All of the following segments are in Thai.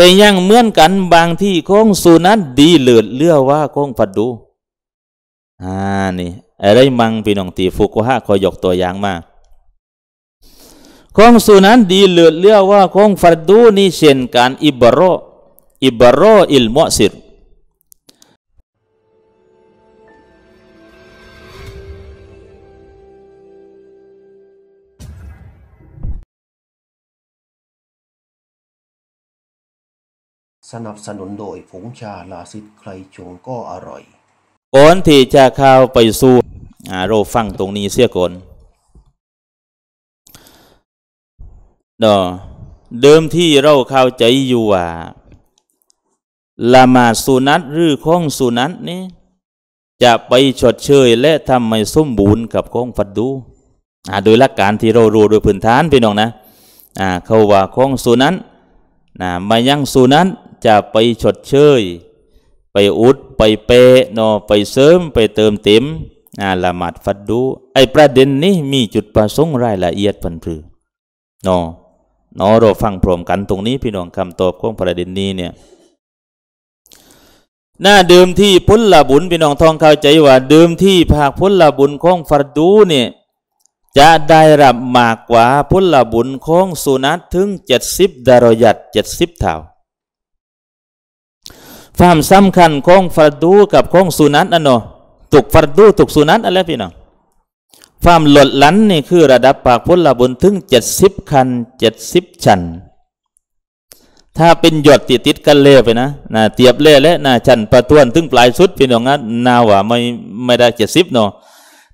แต่ยังเหมือนกันบางที่ของสุนัตดีเลือดเลือว่าของฟัดดู อ่านี่ อะไรมังพี่น้องตีฟุกุฮะคอยยกตัวอย่างมาของสุนันดีเลือดเลือว่าของฟัดดูนี่เช่นการ อิบรออิบรออิลมอสิรสนับสนุนโดยผงชาลาซิดใครชงก็อร่อย ก่อนที่จะเข้าไปสู่เราฟังตรงนี้เสียก่อน เดิมที่เราเข้าใจอยู่ว่าละมาสุนัตหรือข้องสุนัตนี้จะไปชดเชย และทำให้สมบูรณ์กับข้องฟัดดู โดยหลักการที่เรารู้ โดยพื้นฐานพี่น้องนะ เขาว่าข้องสุนัตนะมายังสุนัตจะไปชดเชย ไปอุด ไปเปะนอไปเสริม ไปเติมเต็มอาละหมาดฟัดดู ไอประเด็นนี้มีจุดประสงค์รายละเอียดพันธุืนอนอเราฟังพร้อมกันตรงนี้พี่น้องคำตอบของประเด็นนี้เนี่ย หน้าเดิมที่พุทธบุญ พี่น้องทองเข้าใจว่า เดิมที่ภาคพุทธบุญของฟัดดูเนี่ย จะได้รับมากกว่าพุทธบุญของสุนัตถึงเจ็ดสิบดารยัดเจ็ดสิบเท่าความสำคัญของฟัรดูกับของสุนัตอันเนาะตุกฟัรดูตุกสุนัตอะไรพี่น้องความหลดลันนี่คือระดับปากพุทธละบุญถึงเจ็ดสิบคันเจ็ดสิบชั้นถ้าเป็นหยดติดติดกันเล่ไปนะนะเตียบเล่และนะชันประตวนถึงปลายสุดพี่น้องนะนาว่าไม่ไม่ได้เจ็ดสิบเนาะ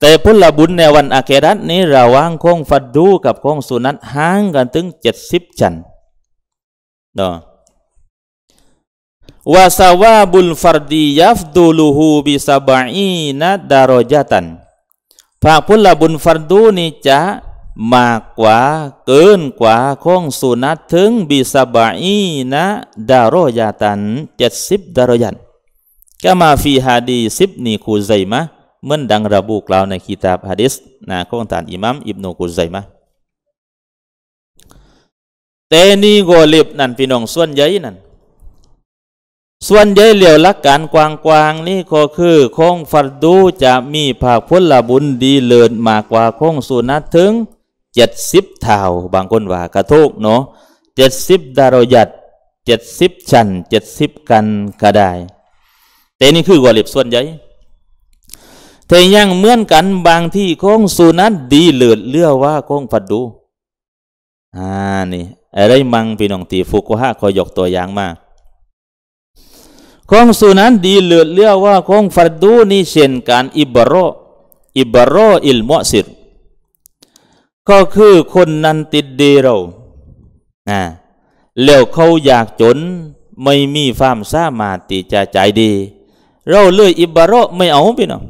แต่พุทธบุญในวันอาเครัตนี้ ระว่างคงฟัดดูกับคงสุนัตห่างกันถึงเจ็ดสิบชั้นเนาะ wa sawabul fardi yafduluhu bi sab'ina darajatan fa labun fardu nica makwa keun kwa kong sunat teung bi sab'ina darajatan 70 darajat kama fi hadis ibni kuzaimah mendang rabu klau nai kitab hadis na kong tan imam ibnu kuzaimah teni golip nan pinong suan jainan nan ส่วนใหญ่เหลียวลักการกวางกวางนี่ ก็คือ คงฟัดดูจะมีผากพลบุญดีเลิศมากกว่าคงสุนัตถึงเจ็ดสิบเท่าบางคนว่ากระทุกเนาะเจ็ดสิบดารยัดเจ็ดสิบชันเจ็ดสิบกันก็ได้ แต่นี่คือกอลิบส่วนใหญ่แต่ยังเหมือนกันบางที่คงสุนัตดีเลิศเลือว่าคงฟัดดู อ่านี่อะไรมังพี่น้องตีฟุกุฮะคอยยกตัวอย่างมางส k o นดีเลือดเ l ี t l ว a wa องฟัดดูนี่เช่นก k a อิบรออิบรออิลม u สิรก็คือคนนั้นติดดีเรานะแล้วเขาอยากจนไม่มีความสามารถที่จะใจดี เราเลยอิบารอไม่เอาพี่น้อง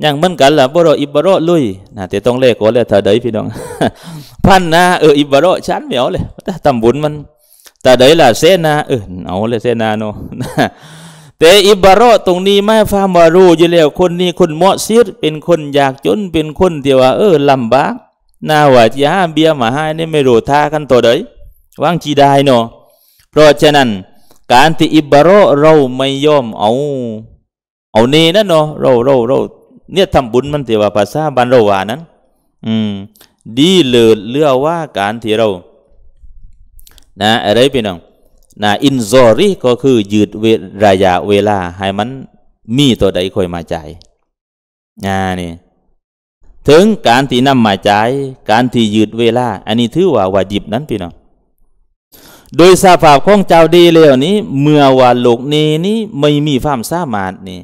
อย่างเหมือนกันล่ะบ่เราอิบารเลุยนะแต่ต้องเลขกนเลยเธอเดยพี่น้องพันนะเอออิบารอฉันไม่เอาเลยแต่ตำบุญมันแต่เดี๋ยละเซนาเออเอาเลยเซนาโนแต่อิบารอตรงนี้ไม่ฟามารู้อยู่แล้วคนนี้คนเหมาะซีดเป็นคนอยากจนเป็นคนที่ว่า เออลำบากนาว่าจะห้าเบียมาให้นี่ไม่รู้ท่ากันตัวเดยว่างจีได้เนาะเพราะฉะนั้น การที่อิบารอเราไม่ยอมเอา เอาเนนั่นเนาะเราเราเราเนี่ยทำบุญมันที่ว่าภาษาบันเราวานั้น อืม ดีเลิศเลือว่าการที่เรานะอะไรพี่น้องนะอินซอรีก็คือยืดเวรายาเวลา ให้มันมีตัวใดคอยมาจ่ายนะนี่ ถึงการที่นำมาจ่ายการที่ยืดเวลา อันนี้ถือว่าวาจิบนั้นพี่น้องโดยสาภาพของเจ้าดีแล้วนี้ เมื่อว่าโลกนี้นี้ไม่มีความสามารถนี่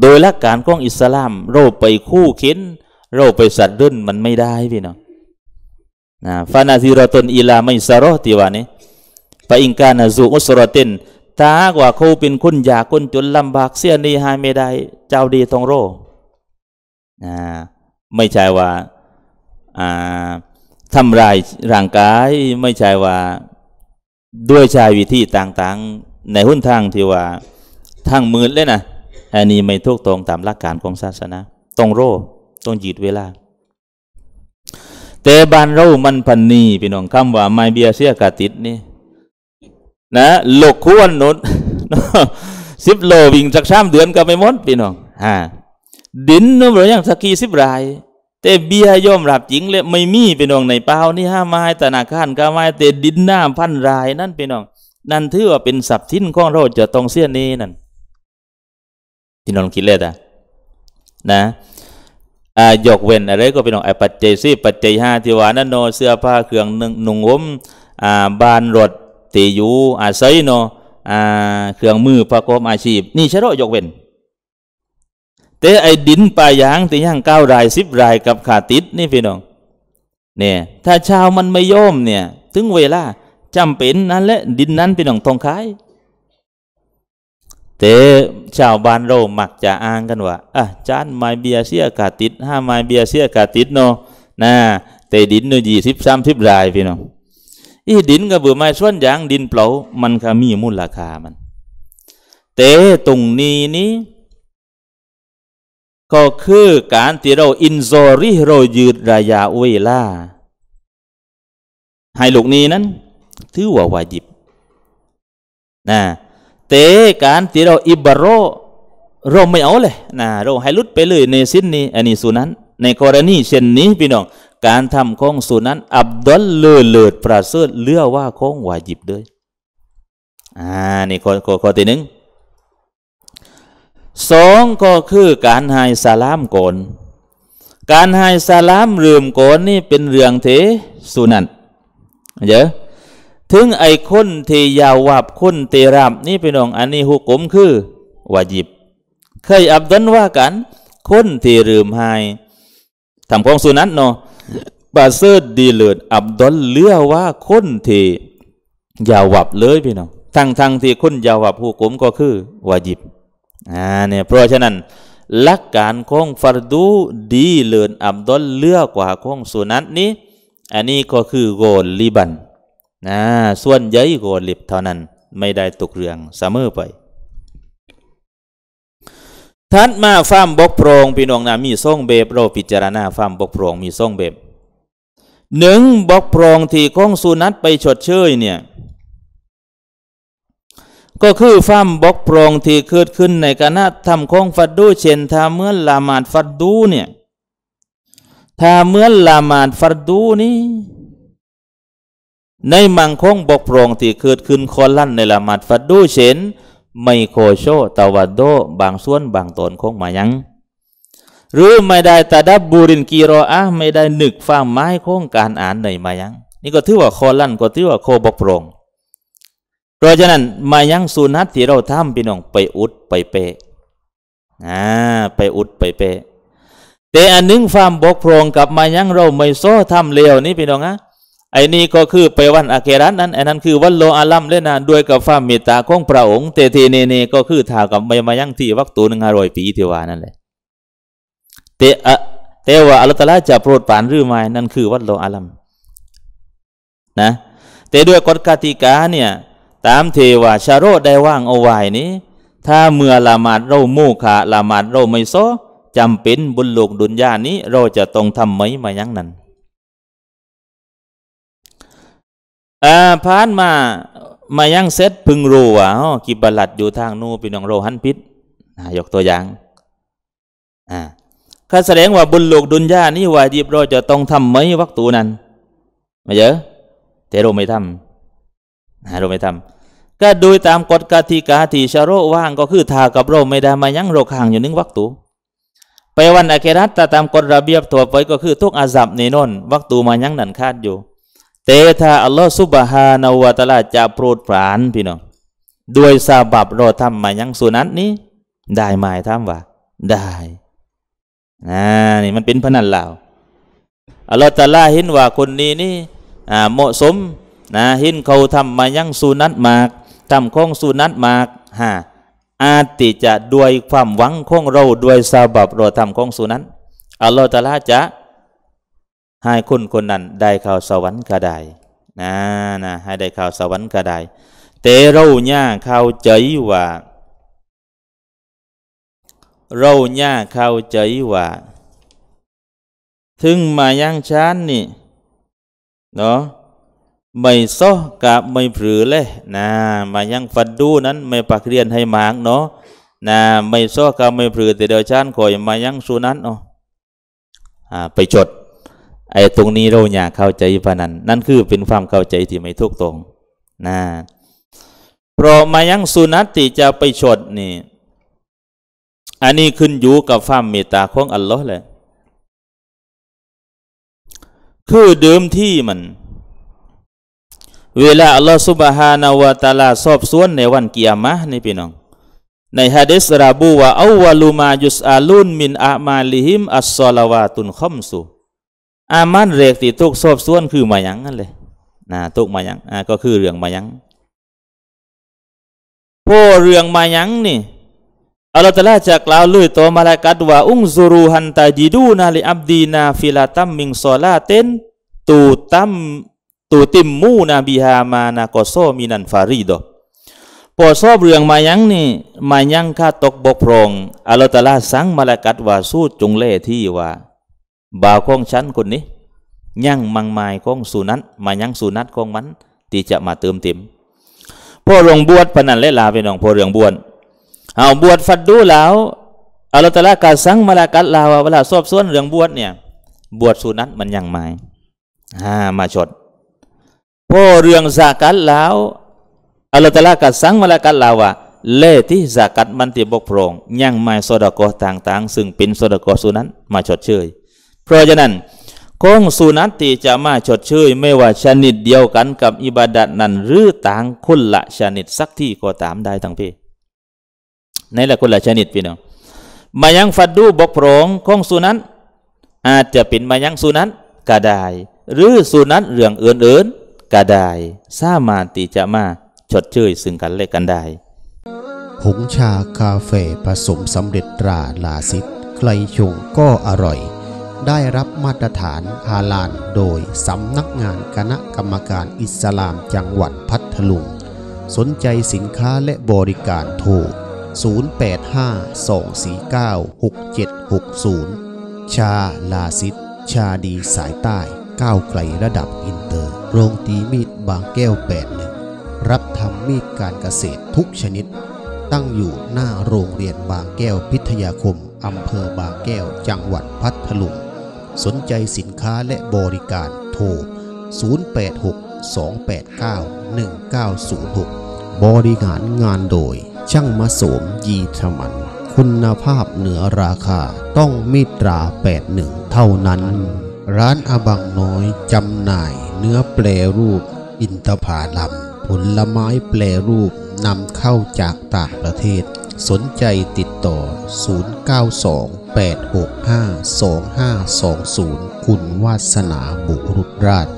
โดยหลักการของอิสลาม เราไปคู่เข็น เราไปสัตว์เรื่นมันไม่ได้พี่น้องนะฟานาซิรอตนอีลาไม่ซารอติวานี่ปะอิงกานาซูอุสรอติน ถ้าว่าเขาเป็นคนยากคนจนลำบากเสียนีหายไม่ได้เจ้าดี้องโรนะไม่ใช่ว่าอ่าทำลายร่างกายไม่ใช่ว่าด้วยชายวิธีต่าง ๆ ในหุ้นทางที่ว่า ทางมืดเลยนะอันนี้ไม่ถูกตรงตามหลักการของศาสนาตรงโรต้องยืดเวลาต่บ้านเรามันพันนีพี่น้องคำว่าไม่เบียเสียกาติดนี่ นะหลกควนนุดสิบโลวิ่งจากสามเดือนก็ไม่หมดพี่น้องฮะดินนู้นเรายางสกีสิบราย แต่เบียย่อมรับจริงเลยไม่มีพี่น้องในเปล่านี่ห้าไม้ตนาคารก้าไม้แต่ดินหน้าพันรายนั่นพี่น้องนั่นถือว่าเป็นสับทิ้นข้องเราจะต้องเสียนี้นั่นพี่น้องคิดเลยนะนะยกเว้นอะไรก็เป็นของไอ้ปัจเจซีปัจเจห้าที่ว่านั่นโนเสื้อผ้าเครื่องหนุ่งห่มบานรถตีอยู่ อาศัยโนเครื่องมือประกอบอาชีพ นี่ใช่หรอยกเว้นแต่ไอ้ดินป่ายางตีย่างเก้าราย สิบรายกับขาติด นี่พี่น้อง เนี่ยถ้าชาวมันไม่ย่อมเนี่ยถึงเวลาจำเป็นนั้นแหละดินนั้นพี่น้องทองขายแต่ชาวบ้านเรามักจะอ้างกันว่าอ่ะจานไม้เบียเสียกาติดห้าไม้เบียเสียกาติดเนาะนะแต่ดินเนี่ยี่สิบสามสิบรายพี่น้องอีดินกับเบื่อไม้ส่วนยาง ดินเปล่ามันก็มีมูลราคามันแต่ตรงนี้นี้ ก็คือการที่เราอินโซริเรายืดระยะเวลา ให้ลูกนี้นั้นถือว่าวาจิบนะเต่การที่เราอิบารรเราไม่เอาเลยนะเราให้ลุดไปเลยในสิ้นนี้อันนี้สุนั้นในกรณีเช่นนี้พี่น้องการทำของสุนั้นอับดลเลือเลิดประเสริฐเลือว่าของวาจิบด้วยอ่านี่ข้อข้อข้อที่หนึ่งสองก็คือการหายสลามก่อนการหายสลามเรื่มก่อนนี่เป็นเรื่องเทสุนันเยอะถึงไอ้คนที่ยาววับคนเตรับนี่พี่น้อง อันนี้หุกมคือวาจิบ เคยอับดันว่ากัน คนที่ลืมหายทำของสุนัตเนาะบาเซอร์ดีเลิศอับดันเลือว่าคนที่ยาววับเลยพี่น้องทั้งทั้งที่คนยาววับหุกมก็คือวาจิบอ่าเนี่ยเพราะฉะนั้นหลักการของฟารดูดีเลิศอับดอลเลือกกว่าของสุนัตนี้ อันนี้ก็คือโกลลิบันนะส่วนยหญ่โกลิบเท่านั้นไม่ได้ตกเรืองเสมอไปท่านมาฟ้ามบกโพรงพี่น้องนะมีส่งเบบเราพิจารณาฟ้ามบกโพรงมีส่งเบบหนึ่งบกโพรงที่ก้องสุนัตไปชดเชยเนี่ยก็คือฟ้ามบกโพรงที่เกิดขึ้นในคณะทำของฟัดดูเช่นทาเมื่อละหมาดฟัดดูเนี่ยทาเมื่อละหมาดฟัดดูนี้ในมังคงบกโปร่งที่เกิดขึ้นคอลั่นในละหมาดฟัดดูเชนไม่โคโชตาวัดโด บางส่วนบางตนคงมายังหรือไม่ได้ตาดับบูรินกีรออะไม่ได้นึกฟังไม้โค้งการอ่านในมายังนี่ก็ถือว่าคอลั่นก็ถือว่าโคบกโปร่งเพราะฉะนั้น มายังสุนัตที่เราทำพี่น้องไปอุดไปเปะอ่าไปอุดไปเปะแต่อันนึงฟวามบกโร่งกับมายังเราไม่โซ่ทำเลวนี่พี่น้องอะไอ้นี่ก็คือไปวันอาเกรันนั้นไอ้นั้นคือวันโลอาลัมเลยนะด้วยกับฟ้าเมตตาของพระองค์เตทีเนเนก็คือถากับไม่มายั่งที่วัคตูหนึ่งอร่อยปีที่ว่านั่นแหละเตอะเตวะอัลตลาจะโปรดปานหรือไม่นั่นคือวัดโลอาลัมนะแต่ด้วยกฎกติกาเนี่ยตามเทวาชาโรดได้ว่างเอาไว้นี้ ถ้าเมื่อละหมาดเราโมฆะละหมาดเราไม่ซ้อจำเป็นบุญโลกดุนยานี้ เราจะต้องทำไหมมายังนั้นผ่านมา มายังเซตพึงรู้ว่าอ๋อกิบลัดอยู่ทางนู้นพปน้องโรหันพิษยกตัวอย่าง อ่า ข้าแสดงว่าบุญโลกดุนยานี่วาจิบเราจะต้องทำไหมวักตูนั้นมาเยอะ แต่เราไม่ทำนะเราไม่ทำ ก็โดยตามกฎกติกาที่ชาโรว่างก็คือทากับโรไม่ได้มายั้งโรคหางอยู่นึง วักตู ไปวันอาเครัตตามกฎระเบียบถั่วไปก็คือทุกอาสับในนนวักตูมายั้งนันคาดอยู่ต่ถ้าอัลลอฮฺซุบฮานาวะตาลาจะโปรดปรานพี่น้องด้วยสาบับเราทำมายังสุนัตนี้ ได้หมายทำว่าได้ อ่า นี่มันเป็นพนันเหล่าอัลลอฮฺตาลาเห็นว่าคนนี้นี่เหมาะสมนะเห็นเขาทำมายังสุนัตมากทำของสุนัตมากฮะอาติจะด้วยความหวังของเราด้วยสาบับเราทำของสุนัตอัลลอฮฺตาลาจะให้คนคนนั้นได้ข่าวสวรรค์ก็ได้นะ นะ ให้ได้ข่าวสวรรค์ก็ได้แต่เราเนี่ยเข้าใจว่าเราเนี่ยเข้าใจว่า ถึงมายังชานนี่ เนาะ ไม่ซ้อกับไม่ผือเลยนะ มายังฟัดดูนั้นไม่ปักเรียนให้มากเนาะ นะ ไม่ซ้อกับไม่ผือแต่เดียวชานคอย มายังสูนั้นเนาะไปจดไอ้ตรงนี้เราอยากเข้าใจพนันนั่นคือเป็นความเข้าใจที่ไม่ถูกตรงนะเพราะมายังสุนัตติจะไปชดนี่ อันนี้ขึ้นอยู่กับความเมตตาของอัลลอฮ์แหละ คือเดิมที่มัน เวลาอัลลอฮ์สุบฮานาวะตาลา สอบ สวนในวันกิยามะนี่พี่น้อง ในฮะดิษระบุว่าอาวัลุมายุสอาลุนมิน อามาลิฮิม อัสซาลาวาตุนคอมสุอามันเรกติทุกโซบส่วนคือมายังนั่นเลยนะทุกมายังอ่าก็คือเรื่องมายังพวกเรื่องมายังนี่อัลลอฮฺตะลาจากล่าวลุยตัวมาลากัดว่าอุ้งซูรูฮันตาจิดูนาลิอับดีนาฟิลาตัมมิงซอลาเตนตูตัมตูติมมูนาบิฮามานากอโซมินันฟารีดอพอสอบเรื่องมายังนี่ มายังข้าตกบกพรองอัลลอฮฺตะลาสั่งมาลากัดว่าสู้จงเล่ที่ว่าบ่าวของฉันคนนี้ ยั่งมังมายของสุนัตมายั่งสุนัตของมันที่จะมาเติมเต็มพ่อหลวงบวชพนันเลลาไปน้องพ่อเรืองบวชเอาบวชฟัดดูแล้วอรลละกาสังมาลากัดลาวเวลาสอบสวนเรื่องบวชเนี่ยบวชสุนัตมันยังไมายฮ่ามาชดพ่อเรื่องสากัดแล้วอรลละกาสังมาลากัดลาวะเล่ที่สากัดมันติบกพรองยังไม่สดกอต่าง ๆ ซึ่งเป็นสดกอสุนัตมาชดเชยเพราะฉะนั้น คงสุนัตีิจะมาชดเชยไม่ว่าชนิดเดียวกันกับอิบาดัตนั้นหรือต่างคนละชนิดสักที่ก็ตามได้ทั้งพพ่ในละคนละชนิดพี่น้องมายังฟัดดูบกพร่องคงสุนัตอาจจะเป็นมายังสุนัตก็ได้ หรือสุนัตเรื่องเอื่นๆก็ได้สามารถที่จะมาชดเชยซึ่งกันและกันได้ผงชาคาเฟ่ผสมสำเร็จตราลาซิตไกลชงก็อร่อยได้รับมาตรฐานฮาลานโดยสำนักงานคณะกรรมการอิสลามจังหวัดพัทลุง สนใจสินค้าและบริการโทร 0852496760 ชาลาซิตชาดีสายใต้ก้าวไกลระดับอินเตอร์ โรงตีมีดบางแก้วแปดหนึ่งรับทำมีดการเกษตรทุกชนิด ตั้งอยู่หน้าโรงเรียนบางแก้วพิทยาคม อำเภอบางแก้วจังหวัดพัทลุงสนใจสินค้าและบริการโทร 086 289 1906 บริหารงานโดยช่างมาสมยีธมัน คุณภาพเหนือราคาต้องมิตรา 81 เท่านั้น ร้านอบังน้อยจำหน่ายเนื้อแปลรูป อินทผลัมผลไม้แปลรูป นำเข้าจากต่างประเทศสนใจติดต่อ 0928652520 คุณวาสนาบุรุษราช